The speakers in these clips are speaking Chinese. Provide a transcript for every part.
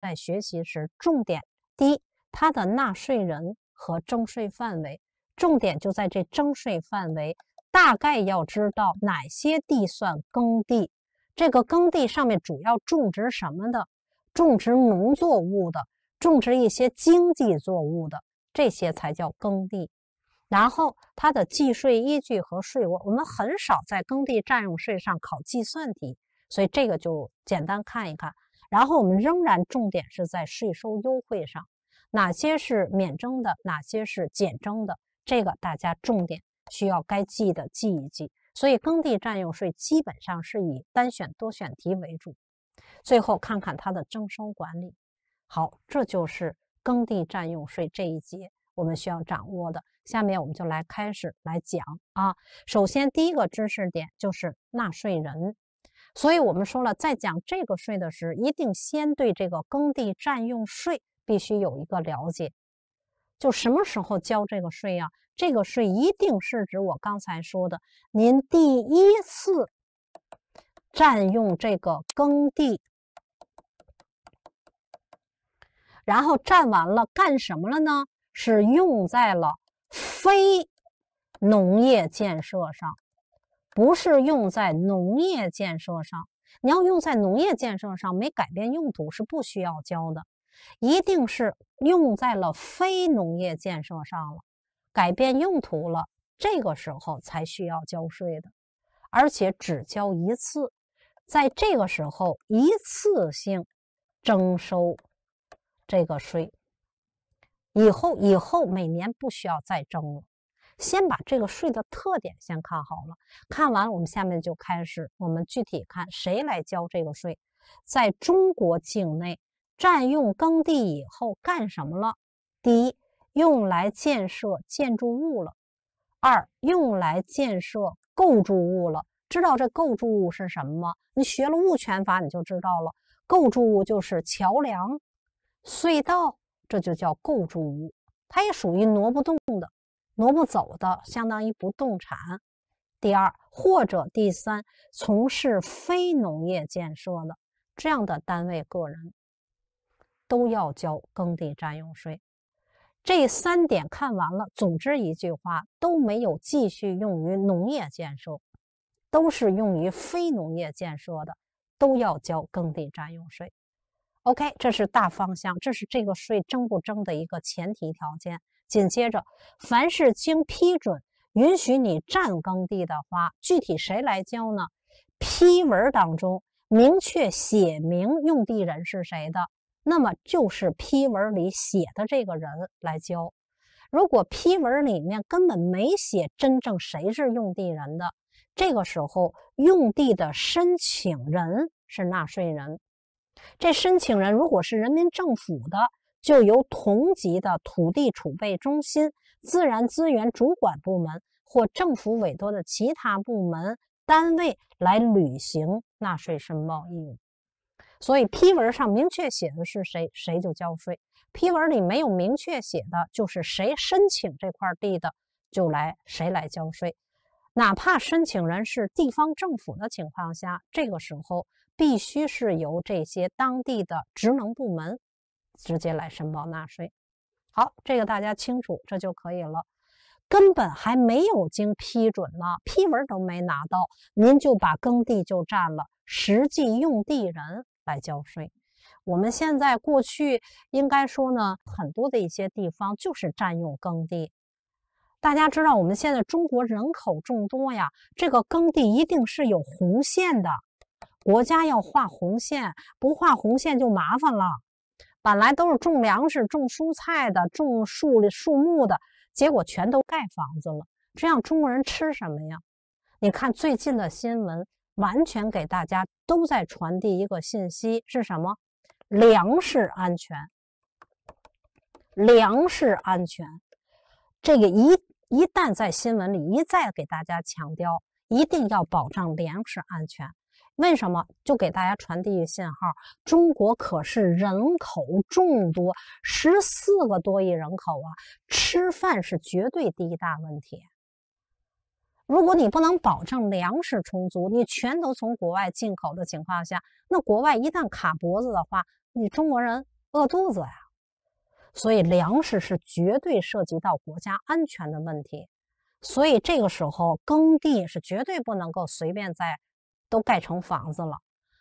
在学习时，重点第一，它的纳税人和征税范围，重点就在这征税范围。大概要知道哪些地算耕地，这个耕地上面主要种植什么的，种植农作物的，种植一些经济作物的，这些才叫耕地。然后，它的计税依据和税额，我们很少在耕地占用税上考计算题，所以这个就简单看一看。然后我们仍然重点是在税收优惠上，哪些是免征的，哪些是减征的，这个大家重点需要该记的记一记。所以耕地占用税基本上是以单选多选题为主。最后看看它的征收管理。好，这就是耕地占用税这一节我们需要掌握的。下面我们就来开始来讲啊。首先第一个知识点就是纳税人。所以我们说了，在讲这个税的时候，一定先对这个耕地占用税必须有一个了解。就什么时候交这个税呀？这个税一定是指我刚才说的，您第一次占用这个耕地，然后占完了干什么了呢？是用在了非农业建设上。不是用在农业建设上，你要用在农业建设上，没改变用途是不需要交的，一定是用在了非农业建设上了，改变用途了，这个时候才需要交税的，而且只交一次，在这个时候一次性征收这个税，以后以后每年不需要再征了。先把这个税的特点先看好了，看完我们下面就开始，我们具体看谁来交这个税。在中国境内占用耕地以后干什么了？第一，用来建设建筑物了；二，用来建设构筑物了。知道这构筑物是什么吗？你学了物权法你就知道了，构筑物就是桥梁、隧道，这就叫构筑物，它也属于挪不动的。挪不走的，相当于不动产；第二或者第三从事非农业建设的这样的单位、个人，都要交耕地占用税。这三点看完了，总之一句话，都没有继续用于农业建设，都是用于非农业建设的，都要交耕地占用税。OK，这是大方向，这是这个税征不征的一个前提条件。紧接着，凡是经批准允许你占耕地的花，具体谁来交呢？批文当中明确写明用地人是谁的，那么就是批文里写的这个人来交。如果批文里面根本没写真正谁是用地人的，这个时候用地的申请人是纳税人。这申请人如果是人民政府的。就由同级的土地储备中心、自然资源主管部门或政府委托的其他部门单位来履行纳税申报义务。所以批文上明确写的是谁，谁就交税；批文里没有明确写的，就是谁申请这块地的，就来谁来交税。哪怕申请人是地方政府的情况下，这个时候必须是由这些当地的职能部门。直接来申报纳税，好，这个大家清楚，这就可以了。根本还没有经批准呢，批文都没拿到，您就把耕地就占了，实际用地人来交税。我们现在过去应该说呢，很多的一些地方就是占用耕地。大家知道，我们现在中国人口众多呀，这个耕地一定是有红线的，国家要画红线，不画红线就麻烦了。本来都是种粮食、种蔬菜的、种树树木的，结果全都盖房子了。这样中国人吃什么呀？你看最近的新闻，完全给大家都在传递一个信息：是什么？粮食安全。粮食安全，这个一一旦在新闻里一再给大家强调，一定要保障粮食安全。为什么就给大家传递一个信号？中国可是人口众多，十四个多亿人口啊，吃饭是绝对第一大问题。如果你不能保证粮食充足，你全都从国外进口的情况下，那国外一旦卡脖子的话，你中国人饿肚子呀。所以粮食是绝对涉及到国家安全的问题。所以这个时候耕地是绝对不能够随便在。都盖成房子了，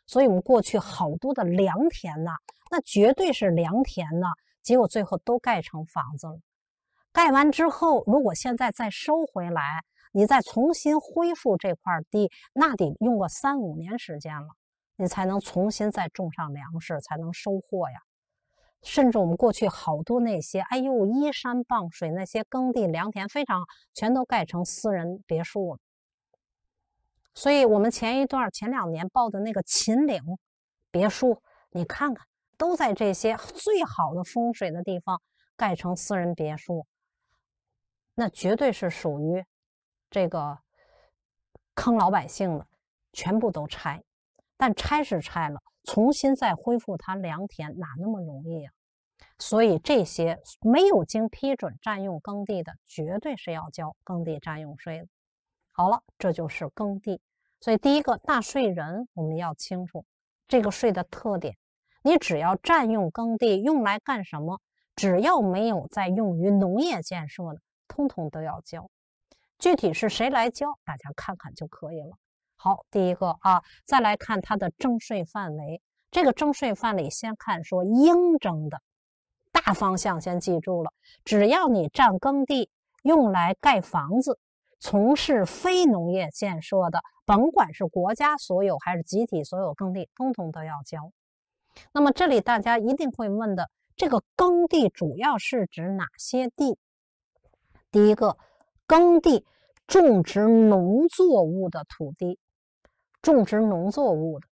所以我们过去好多的良田呐，那绝对是良田呐，结果最后都盖成房子了。盖完之后，如果现在再收回来，你再重新恢复这块地，那得用个三五年时间了，你才能重新再种上粮食，才能收获呀。甚至我们过去好多那些，哎呦，依山傍水那些耕地良田，非常全都盖成私人别墅了。所以，我们前一段、前两年报的那个秦岭别墅，你看看，都在这些最好的风水的地方盖成私人别墅，那绝对是属于这个坑老百姓的，全部都拆。但拆是拆了，重新再恢复它良田哪那么容易啊？所以，这些没有经批准占用耕地的，绝对是要交耕地占用税的。好了，这就是耕地，所以第一个纳税人我们要清楚这个税的特点。你只要占用耕地用来干什么，只要没有在用于农业建设的，通通都要交。具体是谁来交，大家看看就可以了。好，第一个啊，再来看它的征税范围。这个征税范围先看说应征的大方向先记住了，只要你占耕地用来盖房子。从事非农业建设的，甭管是国家所有还是集体所有，耕地通通都要交。那么这里大家一定会问的，这个耕地主要是指哪些地？第一个，耕地种植农作物的土地，种植农作物的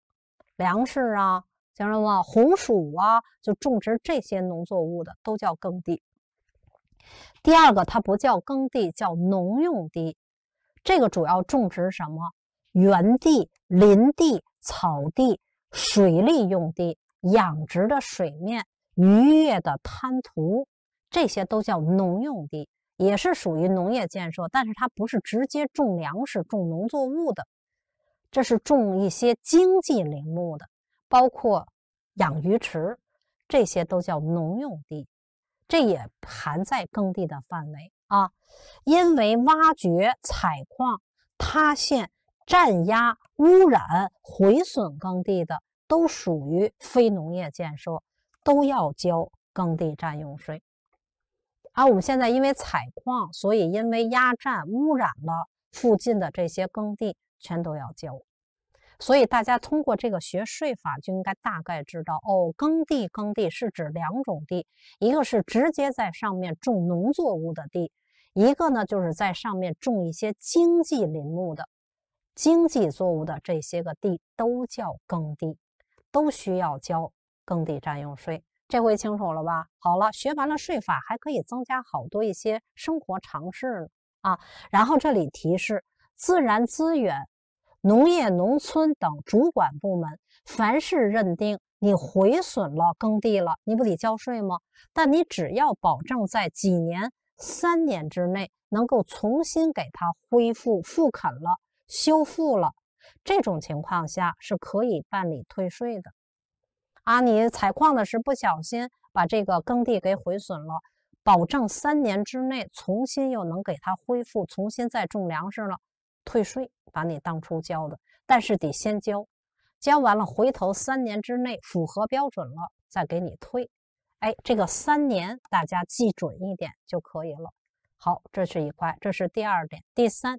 粮食啊，像什么红薯啊，就种植这些农作物的都叫耕地。第二个，它不叫耕地，叫农用地。这个主要种植什么？园地、林地、草地、水利用地、养殖的水面、渔业的滩涂，这些都叫农用地，也是属于农业建设。但是它不是直接种粮食、种农作物的，这是种一些经济林木的，包括养鱼池，这些都叫农用地。这也含在耕地的范围啊，因为挖掘、采矿、塌陷、占压、污染、毁损耕地的，都属于非农业建设，都要交耕地占用税。啊，我们现在因为采矿，所以因为压占、污染了附近的这些耕地，全都要交。所以大家通过这个学税法，就应该大概知道哦，耕地耕地是指两种地，一个是直接在上面种农作物的地，一个呢就是在上面种一些经济林木的、经济作物的这些个地都叫耕地，都需要交耕地占用税。这回清楚了吧？好了，学完了税法，还可以增加好多一些生活常识了啊。然后这里提示自然资源。农业农村等主管部门，凡是认定你毁损了耕地了，你不得交税吗？但你只要保证在几年、三年之内能够重新给它恢复复垦了、修复了，这种情况下是可以办理退税的。啊，你采矿的是不小心把这个耕地给毁损了，保证三年之内重新又能给它恢复，重新再种粮食了。退税，把你当初交的，但是得先交，交完了回头三年之内符合标准了再给你退。哎，这个三年大家记准一点就可以了。好，这是一块，这是第二点。第三，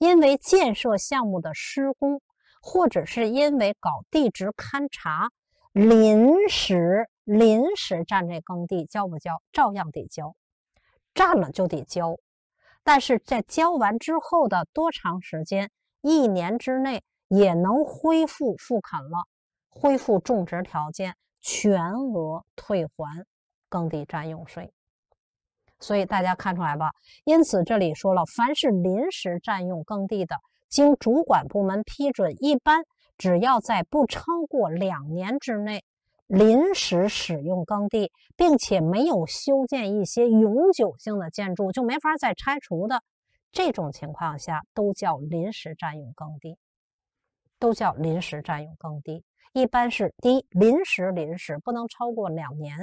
因为建设项目的施工，或者是因为搞地质勘察，临时临时占这耕地，交不交照样得交，占了就得交。但是在交完之后的多长时间，一年之内也能恢复复垦了，恢复种植条件，全额退还耕地占用税。所以大家看出来吧？因此这里说了，凡是临时占用耕地的，经主管部门批准，一般只要在不超过两年之内。临时使用耕地，并且没有修建一些永久性的建筑，就没法再拆除的这种情况下，都叫临时占用耕地，都叫临时占用耕地。一般是第一，临时临时不能超过两年；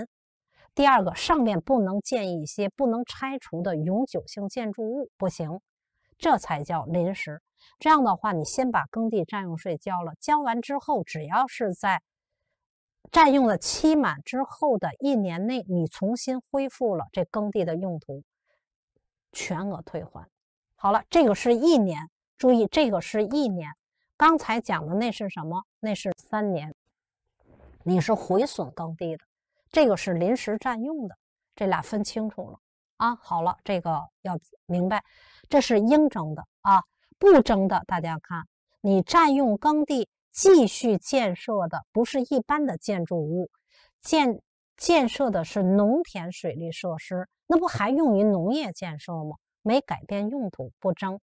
第二个，上面不能建一些不能拆除的永久性建筑物，不行，这才叫临时。这样的话，你先把耕地占用税交了，交完之后，只要是在。占用了期满之后的一年内，你重新恢复了这耕地的用途，全额退还。好了，这个是一年，注意这个是一年。刚才讲的那是什么？那是三年。你是毁损耕地的，这个是临时占用的，这俩分清楚了啊。好了，这个要明白，这是应征的啊，不征的。大家看，你占用耕地。继续建设的不是一般的建筑物，建建设的是农田水利设施，那不还用于农业建设吗？没改变用途，不征。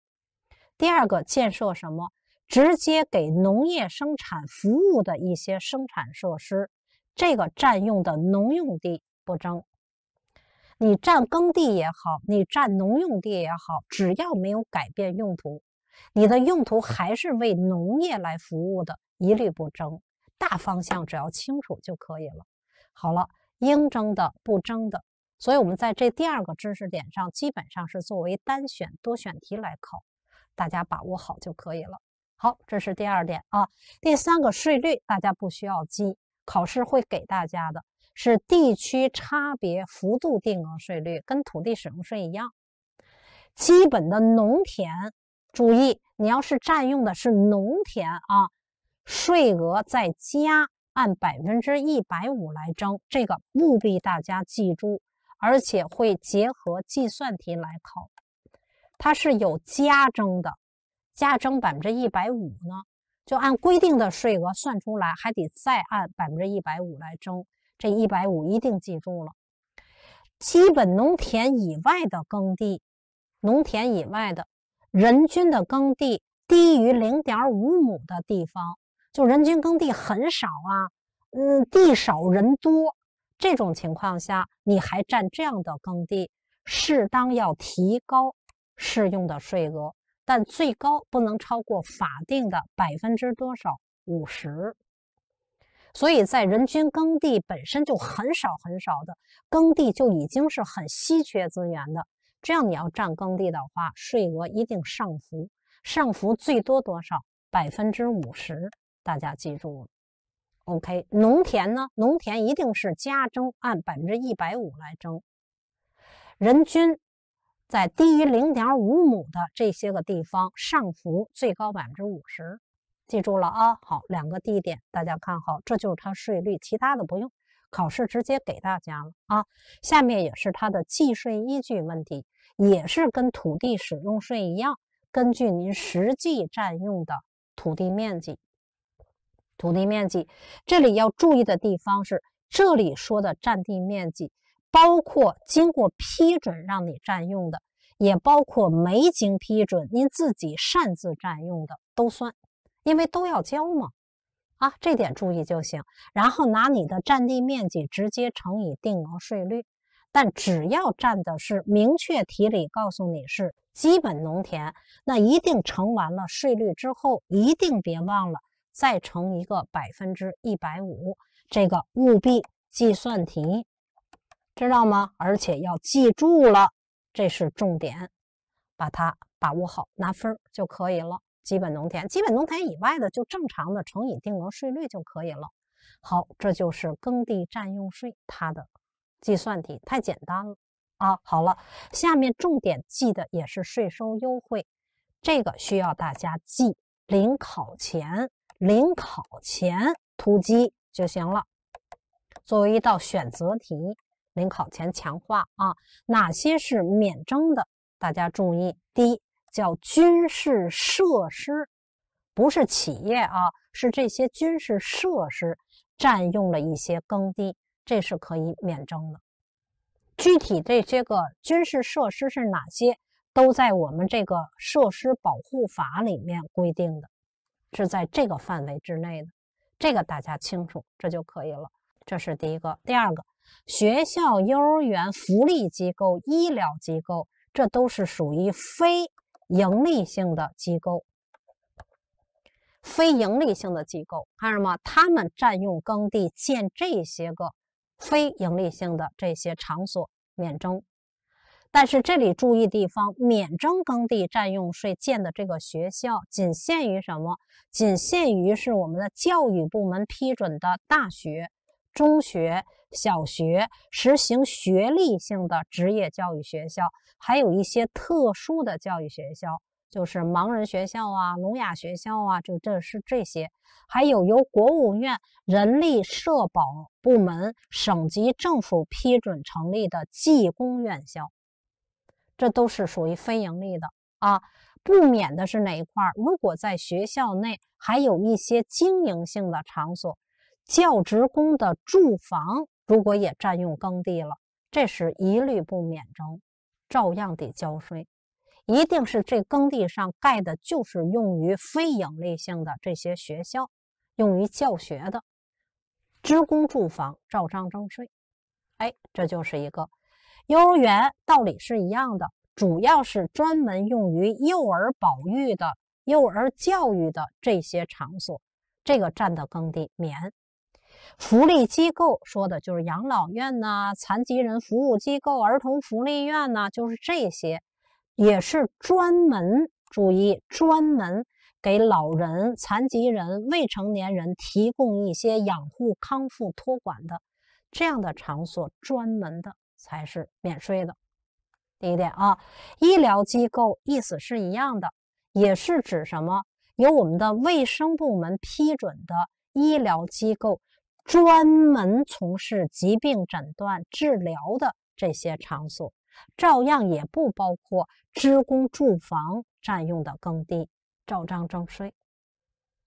第二个，建设什么？直接给农业生产服务的一些生产设施，这个占用的农用地不征。你占耕地也好，你占农用地也好，只要没有改变用途。你的用途还是为农业来服务的，一律不征。大方向只要清楚就可以了。好了，应征的不征的，所以我们在这第二个知识点上基本上是作为单选多选题来考，大家把握好就可以了。好，这是第二点啊。第三个税率大家不需要记，考试会给大家的是地区差别幅度定额税率，跟土地使用税一样，基本的农田。注意，你要是占用的是农田啊，税额再加按百分之一百五来征，这个务必大家记住，而且会结合计算题来考，它是有加征的，加征百分之一百五呢，就按规定的税额算出来，还得再按百分之一百五来征，这一百五一定记住了。基本农田以外的耕地，农田以外的。人均的耕地低于零点五亩的地方，就人均耕地很少啊，嗯，地少人多，这种情况下，你还占这样的耕地，适当要提高适用的税额，但最高不能超过法定的百分之多少？五十。所以在人均耕地本身就很少很少的耕地，就已经是很稀缺资源的。这样你要占耕地的话，税额一定上浮，上浮最多多少？百分之五十，大家记住。了。OK，农田呢？农田一定是加征，按百分之一百五来征。人均在低于零点五亩的这些个地方，上浮最高百分之五十，记住了啊？好，两个地点大家看好，这就是它税率，其他的不用。考试直接给大家了啊！下面也是它的计税依据问题，也是跟土地使用税一样，根据您实际占用的土地面积。土地面积，这里要注意的地方是，这里说的占地面积，包括经过批准让你占用的，也包括没经批准您自己擅自占用的，都算，因为都要交嘛。啊，这点注意就行。然后拿你的占地面积直接乘以定额税率，但只要占的是明确题里告诉你是基本农田，那一定乘完了税率之后，一定别忘了再乘一个百分之一百五，这个务必计算题，知道吗？而且要记住了，这是重点，把它把握好，拿分就可以了。基本农田，基本农田以外的就正常的乘以定额税率就可以了。好，这就是耕地占用税它的计算题，太简单了啊！好了，下面重点记的也是税收优惠，这个需要大家记，临考前临考前突击就行了。作为一道选择题，临考前强化啊，哪些是免征的？大家注意，第一。叫军事设施，不是企业啊，是这些军事设施占用了一些耕地，这是可以免征的。具体这些个军事设施是哪些，都在我们这个设施保护法里面规定的，是在这个范围之内的，这个大家清楚，这就可以了。这是第一个，第二个，学校、幼儿园、福利机构、医疗机构，这都是属于非。盈利性的机构、非盈利性的机构，看什么？他们占用耕地建这些个非盈利性的这些场所免征。但是这里注意地方，免征耕地占用税建的这个学校，仅限于什么？仅限于是我们的教育部门批准的大学、中学。小学实行学历性的职业教育学校，还有一些特殊的教育学校，就是盲人学校啊、聋哑学校啊，就这是这些。还有由国务院人力社保部门、省级政府批准成立的技工院校，这都是属于非盈利的啊。不免的是哪一块？如果在学校内还有一些经营性的场所，教职工的住房。如果也占用耕地了，这时一律不免征，照样得交税。一定是这耕地上盖的就是用于非盈利性的这些学校，用于教学的职工住房，照章征税。哎，这就是一个幼儿园，道理是一样的，主要是专门用于幼儿保育的、幼儿教育的这些场所，这个占的耕地免。福利机构说的就是养老院呐、残疾人服务机构、儿童福利院呐，就是这些，也是专门注意专门给老人、残疾人、未成年人提供一些养护、康复、托管的这样的场所，专门的才是免税的。第一点啊，医疗机构意思是一样的，也是指什么？由我们的卫生部门批准的医疗机构。专门从事疾病诊断治疗的这些场所，照样也不包括职工住房占用的耕地，照章征税。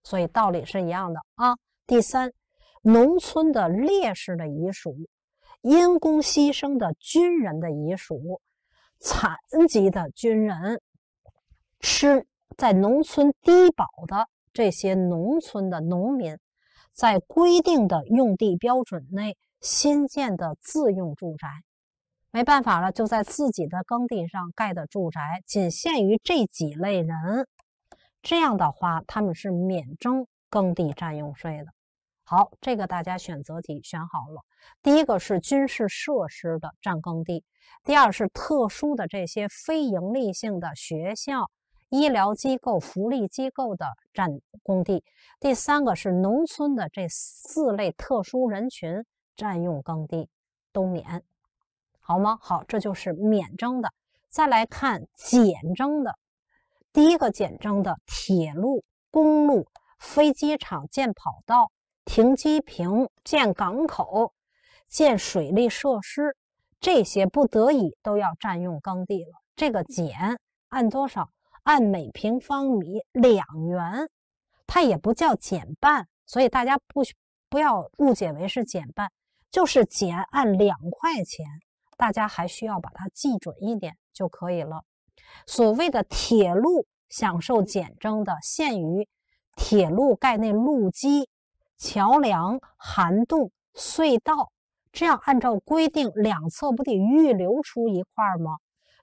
所以道理是一样的啊。第三，农村的烈士的遗属、因公牺牲的军人的遗属、残疾的军人、吃在农村低保的这些农村的农民。在规定的用地标准内新建的自用住宅，没办法了，就在自己的耕地上盖的住宅，仅限于这几类人。这样的话，他们是免征耕地占用税的。好，这个大家选择题选好了。第一个是军事设施的占耕地，第二是特殊的这些非营利性的学校。医疗机构、福利机构的占耕地，第三个是农村的这四类特殊人群占用耕地都免，好吗？好，这就是免征的。再来看减征的，第一个减征的，铁路、公路、飞机场建跑道、停机坪、建港口、建水利设施，这些不得已都要占用耕地了。这个减按多少？按每平方米两元，它也不叫减半，所以大家不不要误解为是减半，就是减按两块钱。大家还需要把它记准一点就可以了。所谓的铁路享受减征的限于铁路盖内路基、桥梁、涵洞、隧道，这样按照规定两侧不得预留出一块吗？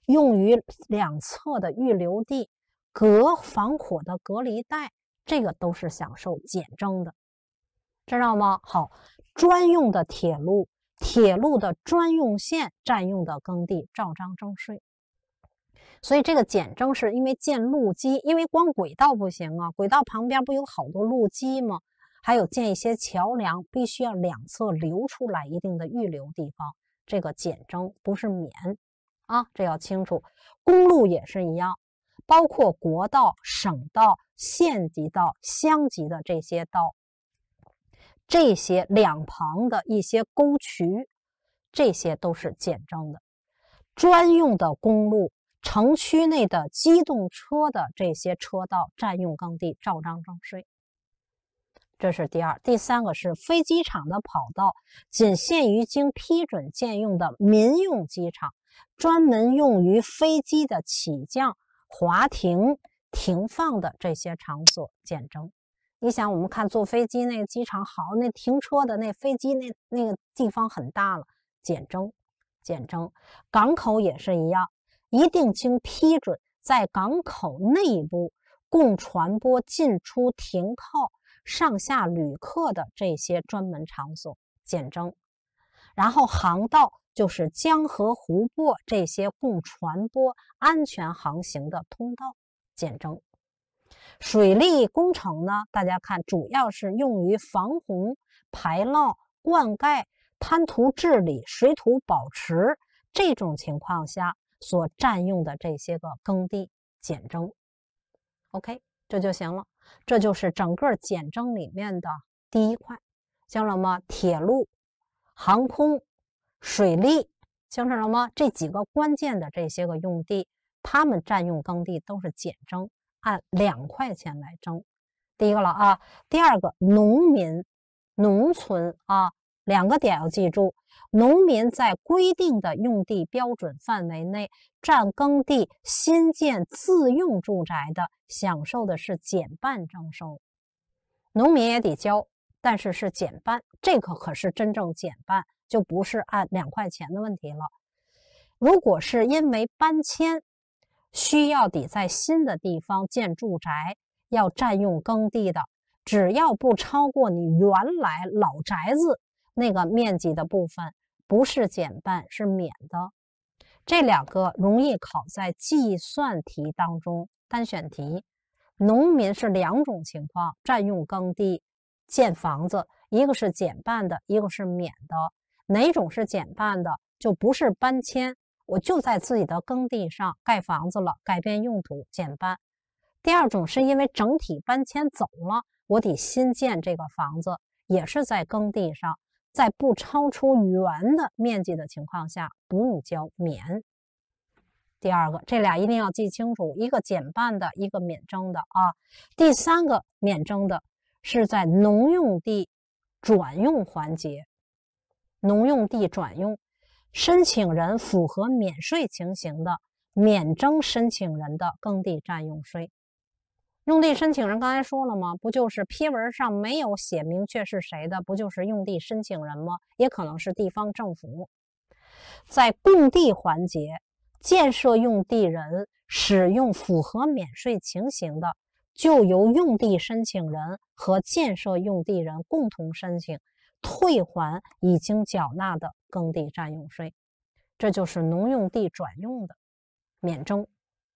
用于两侧的预留地、隔防火的隔离带，这个都是享受减征的，知道吗？好，专用的铁路、铁路的专用线占用的耕地照章征税。所以这个减征是因为建路基，因为光轨道不行啊，轨道旁边不有好多路基吗？还有建一些桥梁，必须要两侧留出来一定的预留地方。这个减征不是免。啊，这要清楚，公路也是一样，包括国道、省道、县级道、乡级的这些道，这些两旁的一些沟渠，这些都是简征的。专用的公路、城区内的机动车的这些车道占用耕地，照章征税。这是第二，第三个是飞机场的跑道，仅限于经批准占用的民用机场。专门用于飞机的起降、滑停、停放的这些场所，减征。你想，我们看坐飞机那个机场，好，那停车的那飞机那那个地方很大了，减征，减征。港口也是一样，一定经批准，在港口内部供船舶进出、停靠、上下旅客的这些专门场所，减征。然后航道。就是江河湖泊这些供船舶安全航行的通道减征，水利工程呢？大家看，主要是用于防洪、排涝、灌溉、滩涂治理、水土保持这种情况下所占用的这些个耕地减征。OK，这就行了。这就是整个减征里面的第一块，像什么铁路、航空。水利清楚了吗？这几个关键的这些个用地，他们占用耕地都是减征，按两块钱来征。第一个了啊，第二个农民、农村啊，两个点要记住：农民在规定的用地标准范围内占耕地新建自用住宅的，享受的是减半征收。农民也得交，但是是减半，这个可是真正减半。就不是按两块钱的问题了。如果是因为搬迁需要得在新的地方建住宅，要占用耕地的，只要不超过你原来老宅子那个面积的部分，不是减半是免的。这两个容易考在计算题当中，单选题，农民是两种情况：占用耕地建房子，一个是减半的，一个是免的。哪种是减半的，就不是搬迁，我就在自己的耕地上盖房子了，改变用途减半。第二种是因为整体搬迁走了，我得新建这个房子，也是在耕地上，在不超出原的面积的情况下不用交免。第二个，这俩一定要记清楚，一个减半的，一个免征的啊。第三个免征的是在农用地转用环节。农用地转用申请人符合免税情形的，免征申请人的耕地占用税。用地申请人刚才说了吗？不就是批文上没有写明确是谁的，不就是用地申请人吗？也可能是地方政府。在供地环节，建设用地人使用符合免税情形的，就由用地申请人和建设用地人共同申请。退还已经缴纳的耕地占用税，这就是农用地转用的免征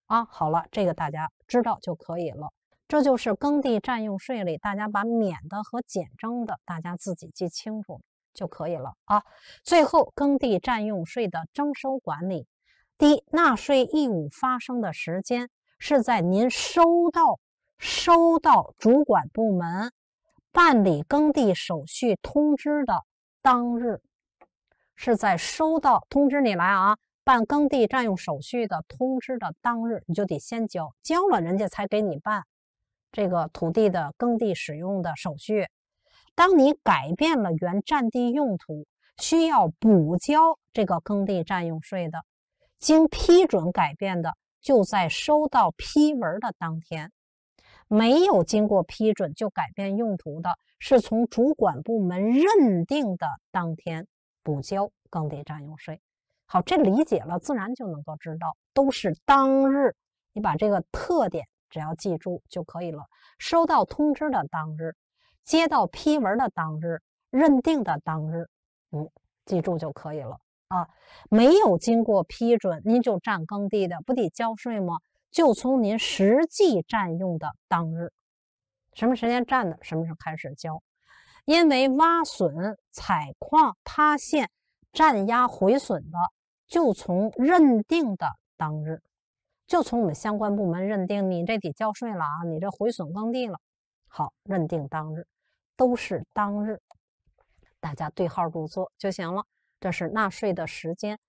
啊。好了，这个大家知道就可以了。这就是耕地占用税里，大家把免的和减征的，大家自己记清楚就可以了啊。最后，耕地占用税的征收管理，第一，纳税义务发生的时间是在您收到收到主管部门。办理耕地手续通知的当日，是在收到通知你来啊，办耕地占用手续的通知的当日，你就得先交，交了人家才给你办这个土地的耕地使用的手续。当你改变了原占地用途，需要补交这个耕地占用税的，经批准改变的，就在收到批文的当天。没有经过批准就改变用途的，是从主管部门认定的当天补交耕地占用税。好，这理解了，自然就能够知道，都是当日。你把这个特点只要记住就可以了。收到通知的当日，接到批文的当日，认定的当日，嗯，记住就可以了啊。没有经过批准您就占耕地的，不得交税吗？就从您实际占用的当日，什么时间占的，什么时候开始交？因为挖损、采矿、塌陷、占压毁损的，就从认定的当日，就从我们相关部门认定你这得交税了啊，你这毁损耕地了，好，认定当日都是当日，大家对号入座就行了。这是纳税的时间，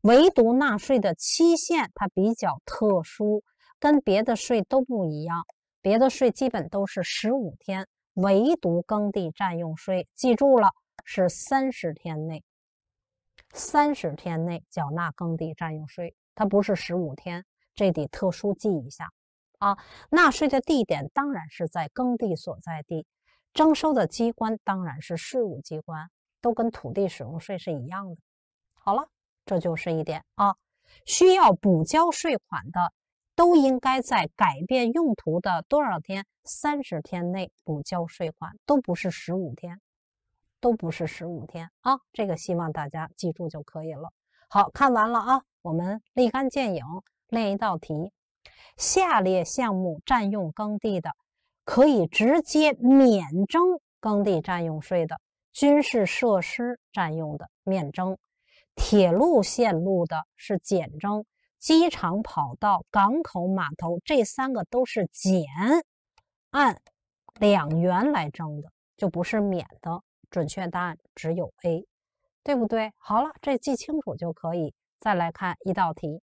唯独纳税的期限它比较特殊。跟别的税都不一样，别的税基本都是十五天，唯独耕地占用税，记住了，是三十天内，三十天内缴纳耕地占用税，它不是十五天，这得特殊记一下啊。纳税的地点当然是在耕地所在地，征收的机关当然是税务机关，都跟土地使用税是一样的。好了，这就是一点啊，需要补交税款的。都应该在改变用途的多少天？三十天内补交税款，都不是十五天，都不是十五天啊！这个希望大家记住就可以了。好看完了啊，我们立竿见影练一道题：下列项目占用耕地的，可以直接免征耕地占用税的，军事设施占用的免征，铁路线路的是减征。机场跑道、港口码头，这三个都是减按两元来征的，就不是免的。准确答案只有 A，对不对？好了，这记清楚就可以。再来看一道题：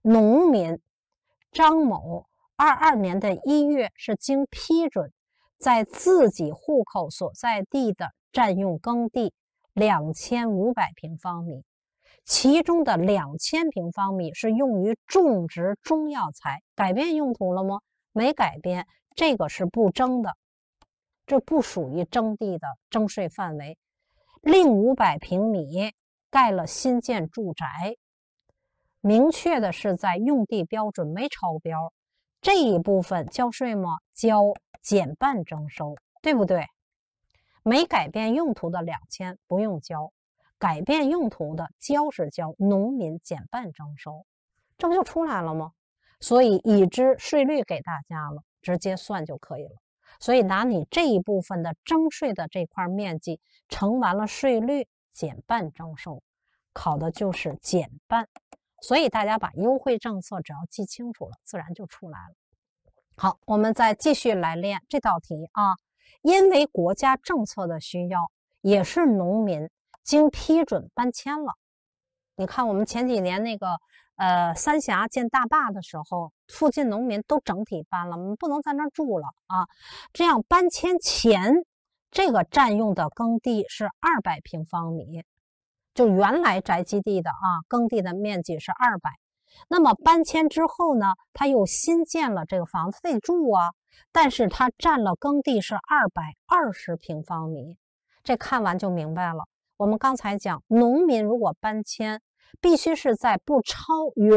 农民张某二二年的一月是经批准在自己户口所在地的占用耕地两千五百平方米。其中的两千平方米是用于种植中药材，改变用途了吗？没改变，这个是不征的，这不属于征地的征税范围。另五百平米盖了新建住宅，明确的是在用地标准没超标，这一部分交税吗？交，减半征收，对不对？没改变用途的两千不用交。改变用途的交是交，农民减半征收，这不就出来了吗？所以已知税率给大家了，直接算就可以了。所以拿你这一部分的征税的这块面积乘完了税率，减半征收，考的就是减半。所以大家把优惠政策只要记清楚了，自然就出来了。好，我们再继续来练这道题啊，因为国家政策的需要，也是农民。经批准搬迁了，你看我们前几年那个呃三峡建大坝的时候，附近农民都整体搬了，我们不能在那住了啊。这样搬迁前这个占用的耕地是二百平方米，就原来宅基地的啊，耕地的面积是二百。那么搬迁之后呢，他又新建了这个房子得住啊，但是他占了耕地是二百二十平方米，这看完就明白了。我们刚才讲，农民如果搬迁，必须是在不超原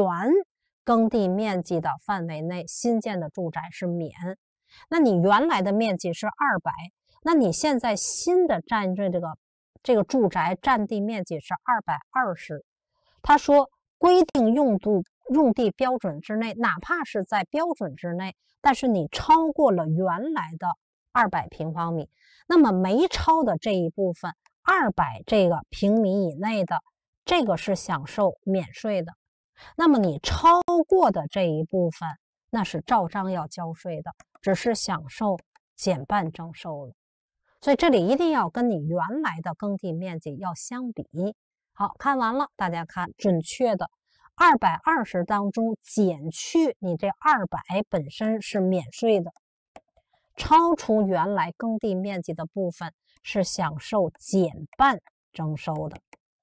耕地面积的范围内新建的住宅是免。那你原来的面积是二百，那你现在新的占这这个这个住宅占地面积是二百二十。他说规定用度用地标准之内，哪怕是在标准之内，但是你超过了原来的二百平方米，那么没超的这一部分。二百这个平米以内的，这个是享受免税的。那么你超过的这一部分，那是照章要交税的，只是享受减半征收了。所以这里一定要跟你原来的耕地面积要相比。好看完了，大家看准确的二百二十当中减去你这二百本身是免税的，超出原来耕地面积的部分。是享受减半征收的，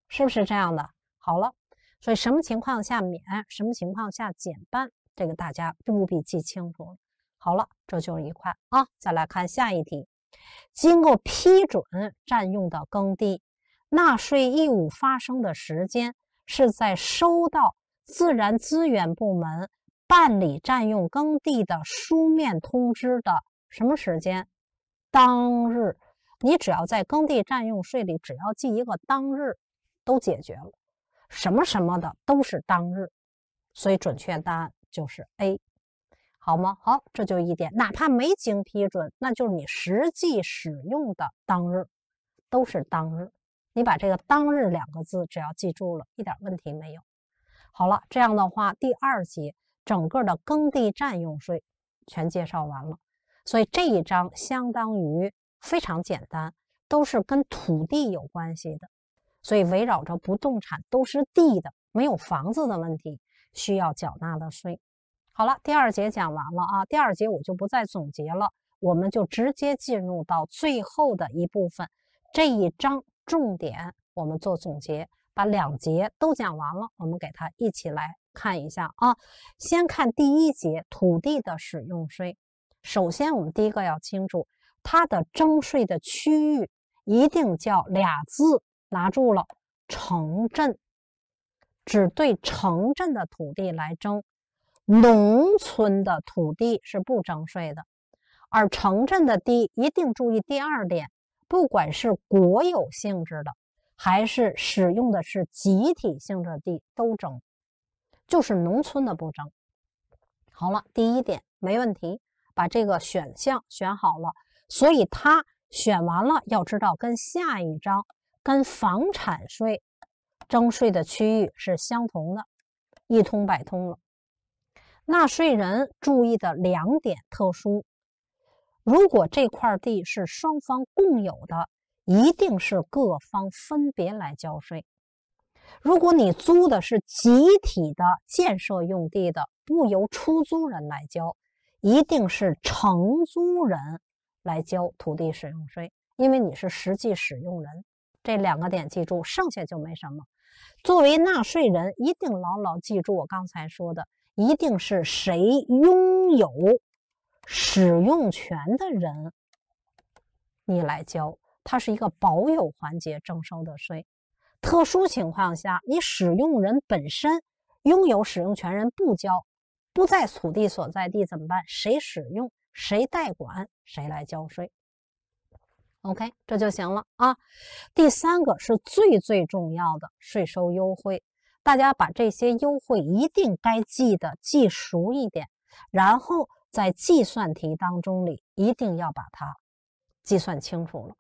是不是这样的？好了，所以什么情况下免，什么情况下减半，这个大家务必记清楚。好了，这就是一块啊。再来看下一题：经过批准占用的耕地，纳税义务发生的时间是在收到自然资源部门办理占用耕地的书面通知的什么时间？当日。你只要在耕地占用税里，只要记一个当日，都解决了，什么什么的都是当日，所以准确答案就是 A，好吗？好，这就一点，哪怕没经批准，那就是你实际使用的当日，都是当日。你把这个“当日”两个字只要记住了，一点问题没有。好了，这样的话，第二节整个的耕地占用税全介绍完了，所以这一章相当于。非常简单，都是跟土地有关系的，所以围绕着不动产都是地的，没有房子的问题需要缴纳的税。好了，第二节讲完了啊，第二节我就不再总结了，我们就直接进入到最后的一部分，这一章重点我们做总结，把两节都讲完了，我们给它一起来看一下啊。先看第一节土地的使用税，首先我们第一个要清楚。它的征税的区域一定叫俩字，拿住了，城镇，只对城镇的土地来征，农村的土地是不征税的。而城镇的地，一定注意第二点，不管是国有性质的，还是使用的是集体性质地，都征，就是农村的不征。好了，第一点没问题，把这个选项选好了。所以他选完了，要知道跟下一章跟房产税征税的区域是相同的，一通百通了。纳税人注意的两点特殊：如果这块地是双方共有的，一定是各方分别来交税；如果你租的是集体的建设用地的，不由出租人来交，一定是承租人。来交土地使用税，因为你是实际使用人，这两个点记住，剩下就没什么。作为纳税人，一定牢牢记住我刚才说的，一定是谁拥有使用权的人，你来交，它是一个保有环节征收的税。特殊情况下，你使用人本身拥有使用权，人不交，不在土地所在地怎么办？谁使用？谁代管，谁来交税。OK，这就行了啊。第三个是最最重要的税收优惠，大家把这些优惠一定该记的记熟一点，然后在计算题当中里一定要把它计算清楚了。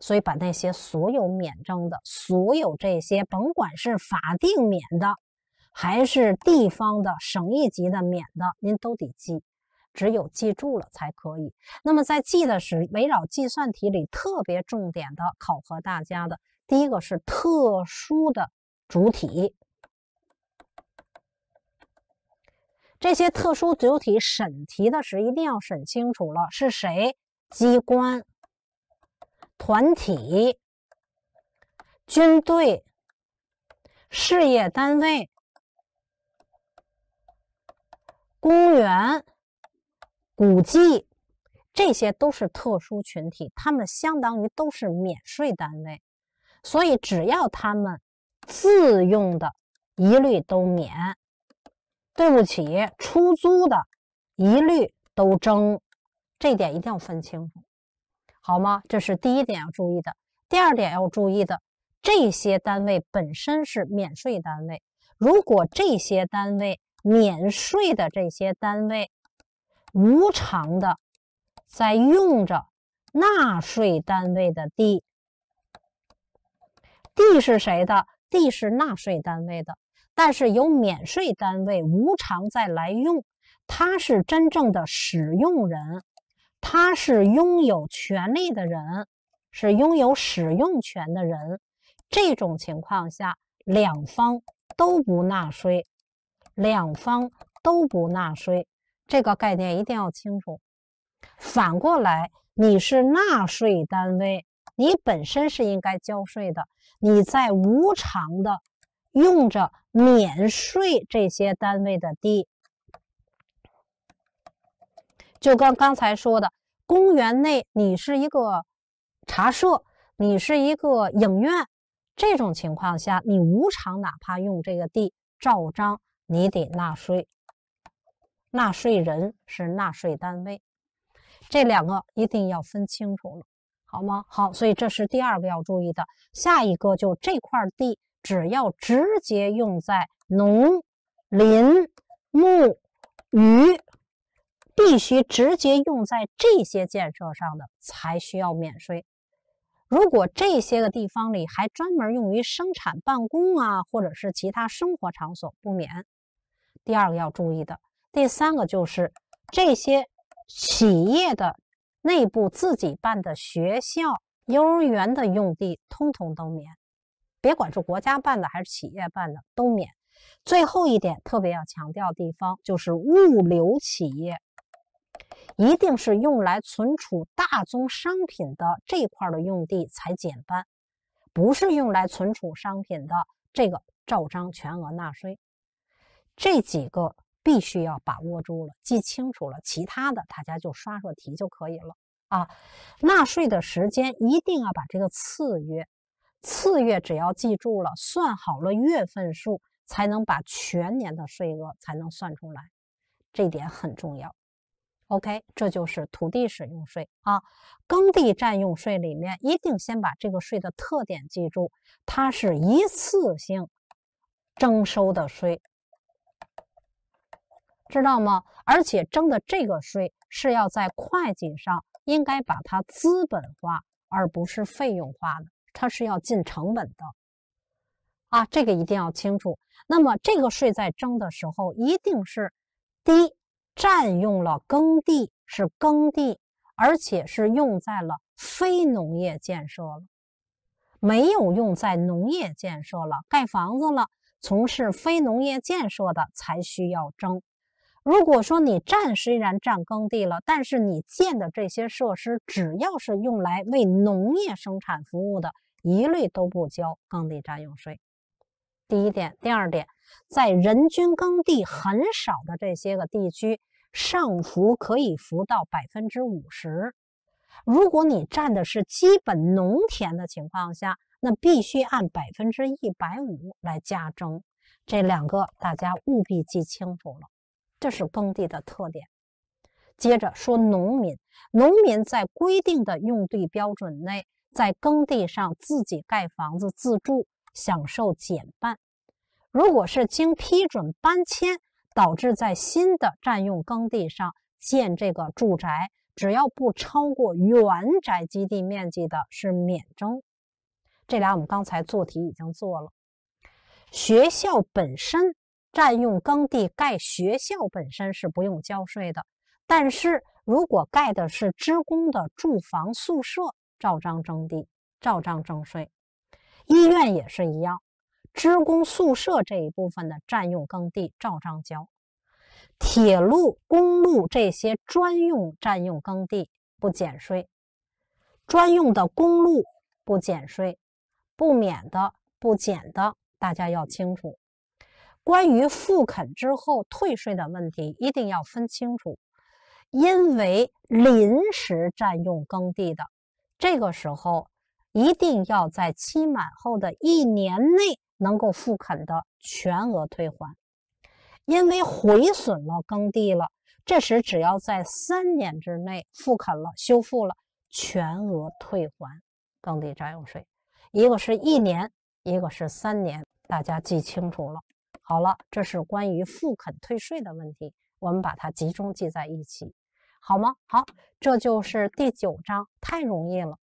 所以把那些所有免征的、所有这些，甭管是法定免的，还是地方的、省一级的免的，您都得记。只有记住了才可以。那么在记的时，围绕计算题里特别重点的考核大家的，第一个是特殊的主体。这些特殊主体审题的时，一定要审清楚了是谁：机关、团体、军队、事业单位、公园。古迹，这些都是特殊群体，他们相当于都是免税单位，所以只要他们自用的，一律都免。对不起，出租的，一律都征。这点一定要分清楚，好吗？这是第一点要注意的。第二点要注意的，这些单位本身是免税单位，如果这些单位免税的这些单位。无偿的在用着纳税单位的地，地是谁的？地是纳税单位的，但是有免税单位无偿再来用，他是真正的使用人，他是拥有权利的人，是拥有使用权的人。这种情况下，两方都不纳税，两方都不纳税。这个概念一定要清楚。反过来，你是纳税单位，你本身是应该交税的。你在无偿的用着免税这些单位的地，就刚刚才说的，公园内你是一个茶社，你是一个影院，这种情况下，你无偿哪怕用这个地，照章你得纳税。纳税人是纳税单位，这两个一定要分清楚了，好吗？好，所以这是第二个要注意的。下一个就这块地，只要直接用在农、林、牧、渔，必须直接用在这些建设上的才需要免税。如果这些个地方里还专门用于生产、办公啊，或者是其他生活场所，不免。第二个要注意的。第三个就是这些企业的内部自己办的学校、幼儿园的用地，通通都免，别管是国家办的还是企业办的，都免。最后一点特别要强调地方，就是物流企业一定是用来存储大宗商品的这块的用地才减半，不是用来存储商品的，这个照章全额纳税。这几个。必须要把握住了，记清楚了，其他的大家就刷刷题就可以了啊。纳税的时间一定要把这个次月，次月只要记住了，算好了月份数，才能把全年的税额才能算出来，这点很重要。OK，这就是土地使用税啊。耕地占用税里面，一定先把这个税的特点记住，它是一次性征收的税。知道吗？而且征的这个税是要在会计上应该把它资本化，而不是费用化的，它是要进成本的。啊，这个一定要清楚。那么这个税在征的时候，一定是第一占用了耕地是耕地，而且是用在了非农业建设了，没有用在农业建设了，盖房子了，从事非农业建设的才需要征。如果说你占虽然占耕地了，但是你建的这些设施只要是用来为农业生产服务的，一律都不交耕地占用税。第一点，第二点，在人均耕地很少的这些个地区，上浮可以浮到百分之五十。如果你占的是基本农田的情况下，那必须按百分之一百五来加征。这两个大家务必记清楚了。这是耕地的特点。接着说农民，农民在规定的用地标准内，在耕地上自己盖房子自住，享受减半。如果是经批准搬迁，导致在新的占用耕地上建这个住宅，只要不超过原宅基地面积的，是免征。这俩我们刚才做题已经做了。学校本身。占用耕地盖学校本身是不用交税的，但是如果盖的是职工的住房宿舍，照章征地，照章征税。医院也是一样，职工宿舍这一部分的占用耕地照章交。铁路、公路这些专用占用耕地不减税，专用的公路不减税，不免的不减的，大家要清楚。关于复垦之后退税的问题，一定要分清楚，因为临时占用耕地的，这个时候一定要在期满后的一年内能够复垦的，全额退还；因为毁损了耕地了，这时只要在三年之内复垦了、修复了，全额退还耕地占用税。一个是一年，一个是三年，大家记清楚了。好了，这是关于复垦退税的问题，我们把它集中记在一起，好吗？好，这就是第九章，太容易了。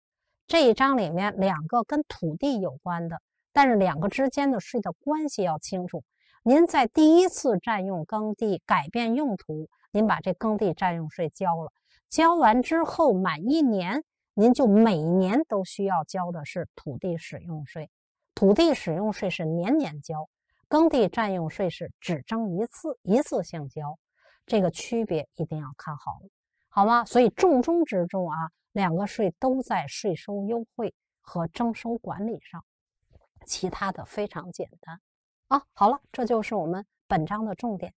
这一章里面两个跟土地有关的，但是两个之间的税的关系要清楚。您在第一次占用耕地改变用途，您把这耕地占用税交了，交完之后满一年，您就每年都需要交的是土地使用税。土地使用税是年年交。耕地占用税是只征一次，一次性交，这个区别一定要看好了，好吗？所以重中之重啊，两个税都在税收优惠和征收管理上，其他的非常简单啊。好了，这就是我们本章的重点。